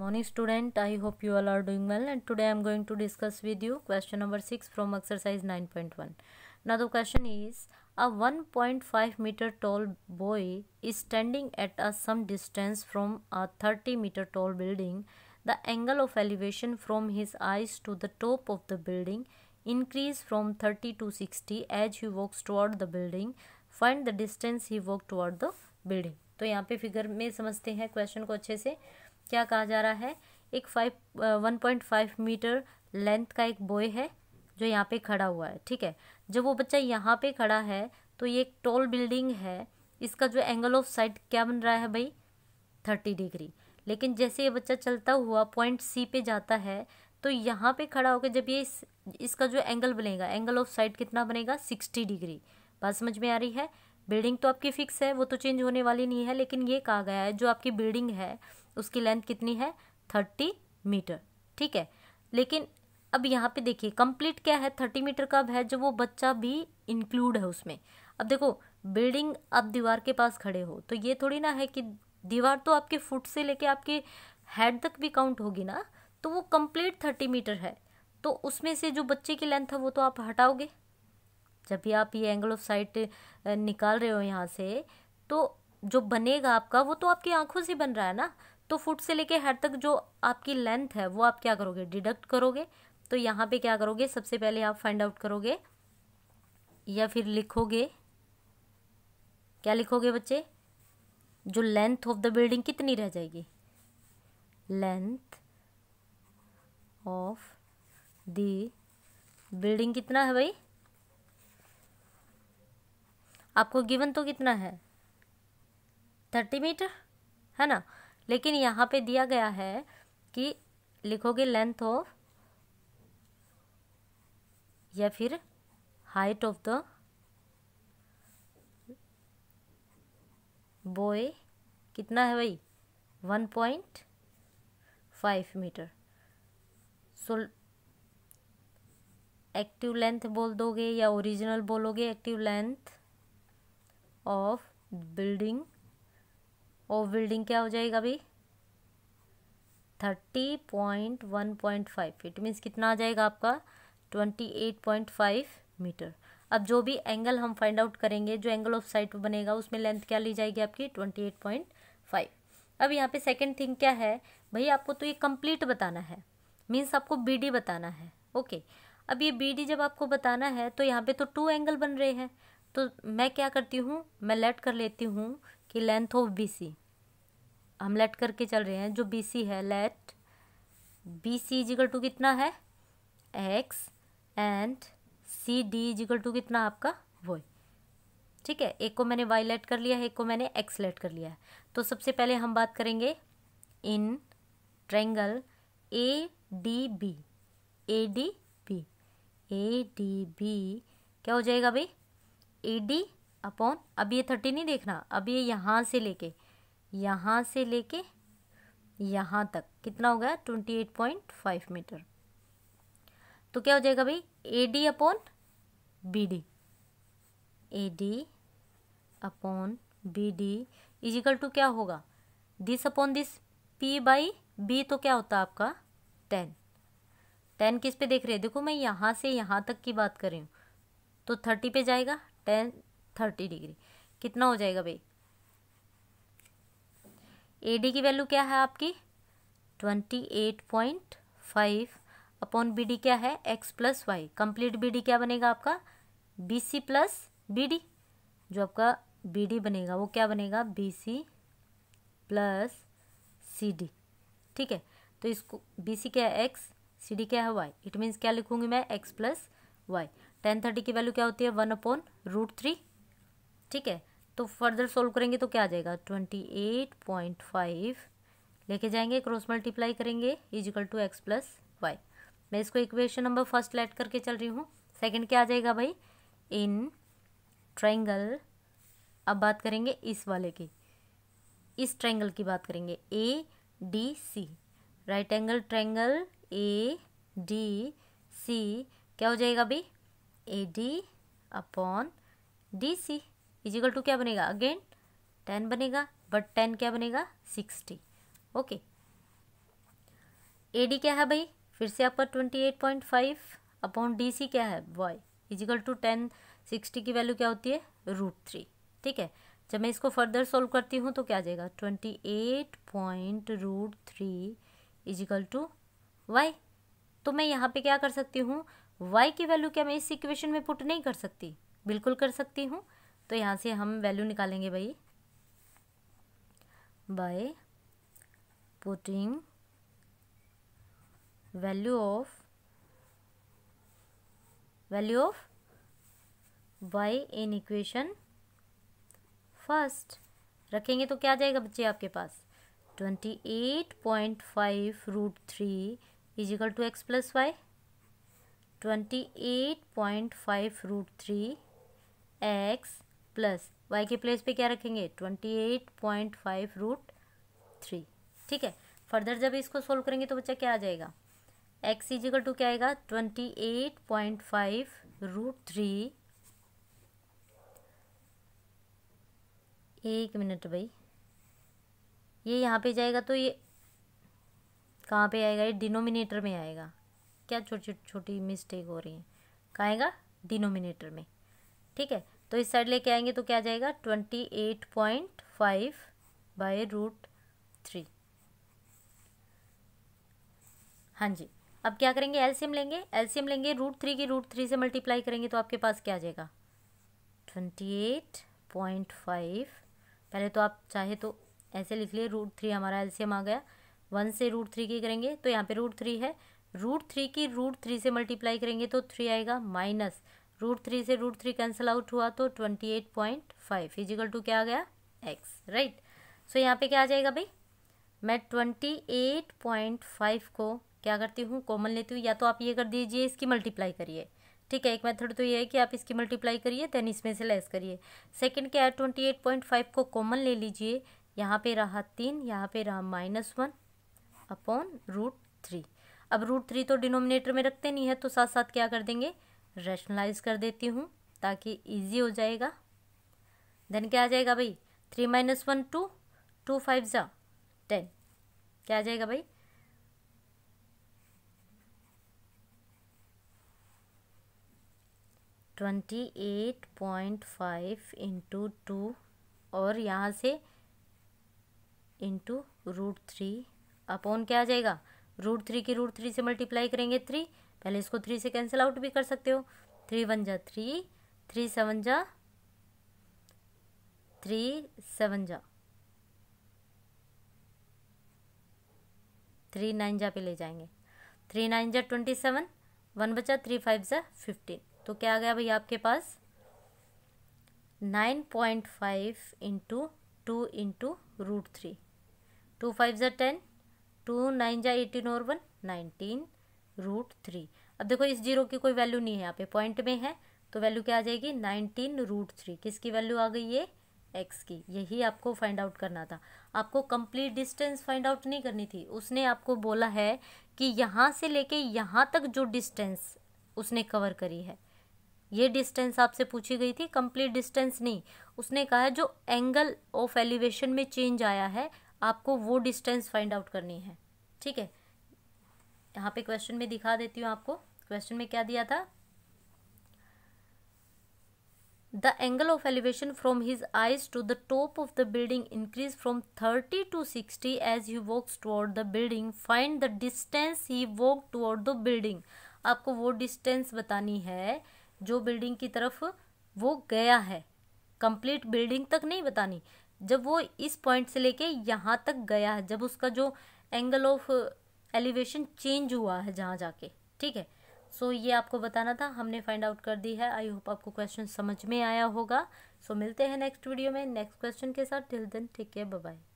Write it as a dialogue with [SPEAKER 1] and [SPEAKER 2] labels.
[SPEAKER 1] morning student i hope you all are doing well and today i'm going to discuss with you question number 6 from exercise 9.1 now the question is a 1.5 meter tall boy is standing at a some distance from a 30 meter tall building the angle of elevation from his eyes to the top of the building increase from 30 to 60 as he walks toward the building find the distance he walked toward the building तो यहाँ पे figure में समझते हैं question को अच्छे से क्या कहा जा रहा है एक five one point five metre length का एक बॉय है जो यहाँ पे खड़ा हुआ है ठीक है जब वो बच्चा यहाँ पे खड़ा है तो ये एक टॉल बिल्डिंग है इसका जो एंगल ऑफ साइड क्या बन रहा है भाई थर्टी डिग्री लेकिन जैसे ये बच्चा चलता हुआ पॉइंट सी पे जाता है तो यहाँ पे खड़ा होकर जब ये इस, इसका जो एंगल बनेगा एंगल ऑफ साइड कितना बनेगा सिक्सटी डिग्री बात समझ में आ रही है बिल्डिंग तो आपकी फिक्स है वो तो चेंज होने वाली नहीं है लेकिन ये कहा गया है जो आपकी बिल्डिंग है उसकी लेंथ कितनी है थर्टी मीटर ठीक है लेकिन अब यहाँ पे देखिए कंप्लीट क्या है थर्टी मीटर अब है जब वो बच्चा भी इंक्लूड है उसमें अब देखो बिल्डिंग आप दीवार के पास खड़े हो तो ये थोड़ी ना है कि दीवार तो आपके फुट से लेके आपके हेड तक भी काउंट होगी ना तो वो कंप्लीट थर्टी मीटर है तो उसमें से जो बच्चे की लेंथ है वो तो आप हटाओगे जब भी आप ये एंगल ऑफ साइट निकाल रहे हो यहाँ से तो जो बनेगा आपका वो तो आपकी आंखों से बन रहा है ना तो फुट से लेके हेड तक जो आपकी लेंथ है वो आप क्या करोगे डिडक्ट करोगे तो यहाँ पे क्या करोगे सबसे पहले आप फाइंड आउट करोगे या फिर लिखोगे क्या लिखोगे बच्चे जो लेंथ ऑफ द बिल्डिंग कितनी रह जाएगी लेंथ ऑफ द बिल्डिंग कितना है भाई आपको गिवन तो कितना है थर्टी मीटर है ना लेकिन यहाँ पे दिया गया है कि लिखोगे लेंथ ऑफ या फिर हाइट ऑफ द बॉय कितना है भाई one point five metre so active length बोल दोगे या ओरिजिनल बोलोगे active length of building of building क्या हो जाएगा भाई thirty point one point five feet means कितना आ जाएगा आपका twenty eight point five metre अब जो भी एंगल हम फाइंड आउट करेंगे जो एंगल ऑफ साइड बनेगा उसमें लेंथ क्या ली जाएगी आपकी ट्वेंटी एट पॉइंट फाइव अब यहाँ पे सेकंड थिंग क्या है भाई आपको तो ये कंप्लीट बताना है मीन्स आपको बी डी बताना है ओके अब ये बी डी जब आपको बताना है तो यहाँ पे तो टू एंगल बन रहे हैं तो मैं क्या करती हूँ मैं लेट कर लेती हूँ कि लेंथ ऑफ बी सी हम लेट करके चल रहे हैं जो बी सी है let B C equal to कितना है X and C D equal to कितना आपका वाई ठीक है एक को मैंने वाई लेट कर लिया है एक को मैंने एक्स लेट कर लिया है तो सबसे पहले हम बात करेंगे in triangle A D B A D B A D B क्या हो जाएगा भाई ए डी अपॉन अब ये थर्टी नहीं देखना अब ये यहाँ से लेके यहाँ से लेके यहाँ तक कितना हो गया twenty eight point five metre तो क्या हो जाएगा भाई A D upon B D A D upon B D equal to क्या होगा this upon this P by B तो क्या होता है आपका टेन टेन किस पे देख रहे हैं देखो मैं यहाँ से यहाँ तक की बात कर रही हूँ तो थर्टी पे जाएगा टेन थर्टी डिग्री कितना हो जाएगा भाई ए डी की वैल्यू क्या है आपकी twenty eight point five upon B D क्या है X plus Y complete B D क्या बनेगा आपका B C plus B D जो आपका बी डी बनेगा वो क्या बनेगा B C plus C D ठीक है तो इसको बी सी क्या है एक्स सी डी क्या है वाई इट मीन्स क्या लिखूंगी मैं X plus Y ten thirty की वैल्यू क्या होती है वन अपॉन रूट थ्री ठीक है तो फर्दर सोल्व करेंगे तो क्या आ जाएगा ट्वेंटी एट पॉइंट फाइव लेके जाएंगे क्रॉस मल्टीप्लाई करेंगे equal to X plus Y मैं इसको इक्वेशन नंबर फर्स्ट लेट करके चल रही हूँ सेकंड क्या आ जाएगा भाई इन ट्राइंगल अब बात करेंगे इस वाले की इस ट्राइंगल की बात करेंगे A D C right angle triangle A D C क्या हो जाएगा भाई A D upon D C equal to क्या बनेगा अगेन टेन बनेगा बट टेन क्या बनेगा सिक्सटी ओके ए डी क्या है भाई फिर से आपका twenty eight point five upon D C क्या है Y equal to ten sixty की वैल्यू क्या होती है रूट थ्री ठीक है जब मैं इसको फर्दर सॉल्व करती हूँ तो क्या आ जाएगा twenty eight point root three equal to Y तो मैं यहाँ पे क्या कर सकती हूँ वाई की वैल्यू क्या मैं इस इक्वेशन में पुट नहीं कर सकती बिल्कुल कर सकती हूँ तो यहाँ से हम वैल्यू निकालेंगे भाई by putting value of value of y in equation first रखेंगे तो क्या जाएगा बच्चे आपके पास twenty eight point five root three equal to X plus Y twenty eight point five root three X plus Y के प्लेस पे क्या रखेंगे twenty eight point five root three ठीक है फर्दर जब इसको सोल्व करेंगे तो बच्चा क्या आ जाएगा एक्स इजिकल टू क्या आएगा twenty eight point five root three एक मिनट भाई ये यहाँ पे जाएगा तो ये कहाँ पे आएगा ये डिनोमिनेटर में आएगा क्या छोटी छोटी मिस्टेक हो रही है कहाँ आएगा डिनोमिनेटर में ठीक है तो इस साइड लेके आएंगे तो क्या आ जाएगा twenty eight point five by root three हाँ जी अब क्या करेंगे एलसीएम लेंगे एलसीएम लेंगे रूट थ्री की रूट थ्री से मल्टीप्लाई करेंगे तो आपके पास क्या आ जाएगा ट्वेंटी एट पॉइंट फाइव पहले तो आप चाहे तो ऐसे लिख लिए रूट थ्री हमारा एलसीएम आ गया वन से रूट थ्री की करेंगे तो यहाँ पे रूट थ्री है रूट थ्री की रूट थ्री से मल्टीप्लाई करेंगे तो थ्री आएगा माइनस रूट थ्री से रूट थ्री कैंसिल आउट हुआ तो twenty eight point five equal to क्या आ गया एक्स राइट सो यहाँ पे क्या आ जाएगा भाई मैं ट्वेंटी एट पॉइंट फाइव को क्या करती हूँ कॉमन लेती हूँ या तो आप ये कर दीजिए इसकी मल्टीप्लाई करिए ठीक है एक मेथड तो ये है कि आप इसकी मल्टीप्लाई करिए देन इसमें से लेस करिए सेकेंड क्या है ट्वेंटी एट पॉइंट फाइव को कॉमन ले लीजिए यहाँ पे रहा तीन यहाँ पे रहा minus one upon root three अब रूट थ्री तो डिनोमिनेटर में रखते नहीं है तो साथ साथ क्या कर देंगे रैशनलाइज कर देती हूँ ताकि इजी हो जाएगा देन क्या आ जाएगा भाई three minus one two two five ज़ा टेन क्या आ जाएगा भाई twenty eight point five into two और यहाँ से इंटू रूट थ्री अपॉन क्या आ जाएगा रूट थ्री की रूट थ्री से मल्टीप्लाई करेंगे थ्री पहले इसको थ्री से कैंसिल आउट भी कर सकते हो थ्री वन जा थ्री थ्री सेवन जा थ्री सेवन जा थ्री नाइन जा पे ले जाएंगे थ्री नाइन जा ट्वेंटी सेवन वन बचा थ्री फाइव जा फिफ्टीन तो क्या आ गया भैया आपके पास nine point five into two into root three two five ज़ा टेन टू नाइन ज़ा एटीन और वन नाइनटीन रूट थ्री अब देखो इस जीरो की कोई वैल्यू नहीं है यहाँ पे पॉइंट में है तो वैल्यू क्या आ जाएगी नाइनटीन रूट थ्री किसकी वैल्यू आ गई है एक्स की यही आपको फाइंड आउट करना था आपको कंप्लीट डिस्टेंस फाइंड आउट नहीं करनी थी उसने आपको बोला है कि यहाँ से लेके यहाँ तक जो डिस्टेंस उसने कवर करी है ये डिस्टेंस आपसे पूछी गई थी कंप्लीट डिस्टेंस नहीं उसने कहा है जो एंगल ऑफ एलिवेशन में चेंज आया है आपको वो डिस्टेंस फाइंड आउट करनी है ठीक है यहाँ पे क्वेश्चन में दिखा देती हूँ आपको क्वेश्चन में क्या दिया था the angle of elevation from his eyes to the top of the building increase from thirty to sixty as he walks toward the building find the distance he walk toward the building आपको वो distance बतानी है जो building की तरफ वो गया है कंप्लीट बिल्डिंग तक नहीं बतानी जब वो इस पॉइंट से लेके यहाँ तक गया है जब उसका जो एंगल ऑफ एलिवेशन चेंज हुआ है जहाँ जाके ठीक है सो so, ये आपको बताना था हमने फाइंड आउट कर दी है आई होप आपको क्वेश्चन समझ में आया होगा सो so, मिलते हैं नेक्स्ट वीडियो में नेक्स्ट क्वेश्चन के साथ टिल देन ठीक है बाय